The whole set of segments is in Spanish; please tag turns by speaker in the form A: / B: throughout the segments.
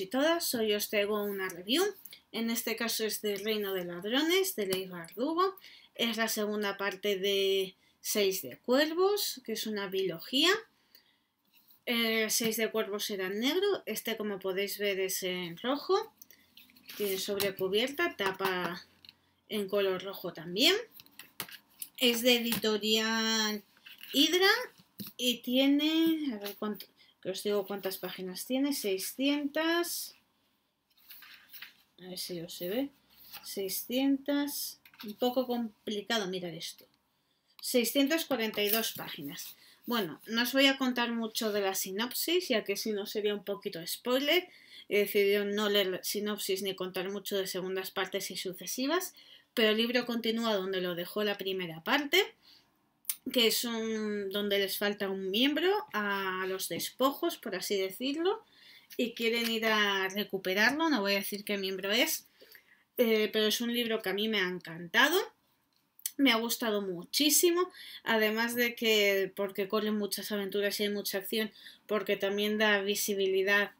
A: y todas, hoy os traigo una review, en este caso es de Reino de Ladrones, de Ley Bardugo, es la segunda parte de Seis de Cuervos, que es una biología, el Seis de Cuervos era en negro, este como podéis ver es en rojo, tiene sobrecubierta, tapa en color rojo también, es de editorial hidra y tiene, a ver cuánto, que os digo cuántas páginas tiene. 600. A ver si os se ve. 600. Un poco complicado mirar esto. 642 páginas. Bueno, no os voy a contar mucho de la sinopsis, ya que si no sería un poquito spoiler. He decidido no leer sinopsis ni contar mucho de segundas partes y sucesivas, pero el libro continúa donde lo dejó la primera parte que es un, donde les falta un miembro a los despojos, por así decirlo, y quieren ir a recuperarlo, no voy a decir qué miembro es, eh, pero es un libro que a mí me ha encantado, me ha gustado muchísimo, además de que porque corren muchas aventuras y hay mucha acción, porque también da visibilidad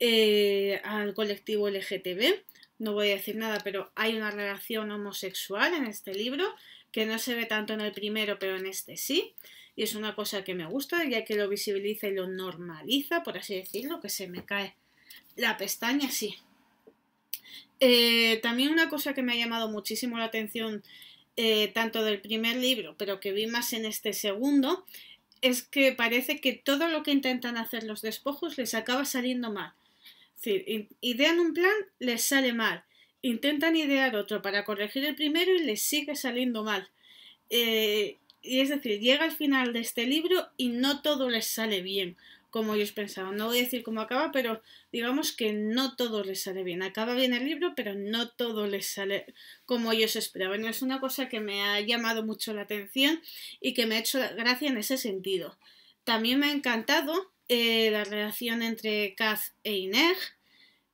A: eh, al colectivo LGTB no voy a decir nada, pero hay una relación homosexual en este libro, que no se ve tanto en el primero, pero en este sí. Y es una cosa que me gusta, ya que lo visibiliza y lo normaliza, por así decirlo, que se me cae la pestaña, sí. Eh, también una cosa que me ha llamado muchísimo la atención, eh, tanto del primer libro, pero que vi más en este segundo, es que parece que todo lo que intentan hacer los despojos les acaba saliendo mal decir, idean un plan, les sale mal. Intentan idear otro para corregir el primero y les sigue saliendo mal. Eh, y es decir, llega al final de este libro y no todo les sale bien, como ellos pensaban. No voy a decir cómo acaba, pero digamos que no todo les sale bien. Acaba bien el libro, pero no todo les sale como ellos esperaban. Es una cosa que me ha llamado mucho la atención y que me ha hecho gracia en ese sentido. También me ha encantado eh, la relación entre Kaz e Ineg,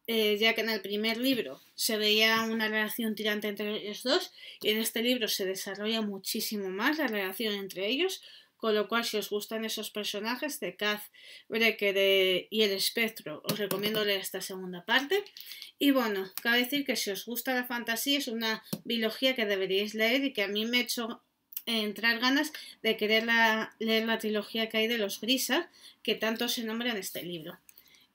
A: eh, ya que en el primer libro se veía una relación tirante entre ellos dos y en este libro se desarrolla muchísimo más la relación entre ellos, con lo cual si os gustan esos personajes de Kaz, Brecker eh, y el espectro, os recomiendo leer esta segunda parte. Y bueno, cabe decir que si os gusta la fantasía es una biología que deberíais leer y que a mí me ha hecho entrar ganas de querer leer la trilogía que hay de los Grisas, que tanto se nombra en este libro.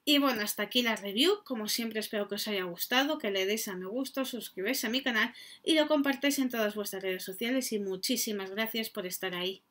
A: Y bueno, hasta aquí la review. Como siempre, espero que os haya gustado, que le deis a me gusta, suscribáis a mi canal y lo compartáis en todas vuestras redes sociales. Y muchísimas gracias por estar ahí.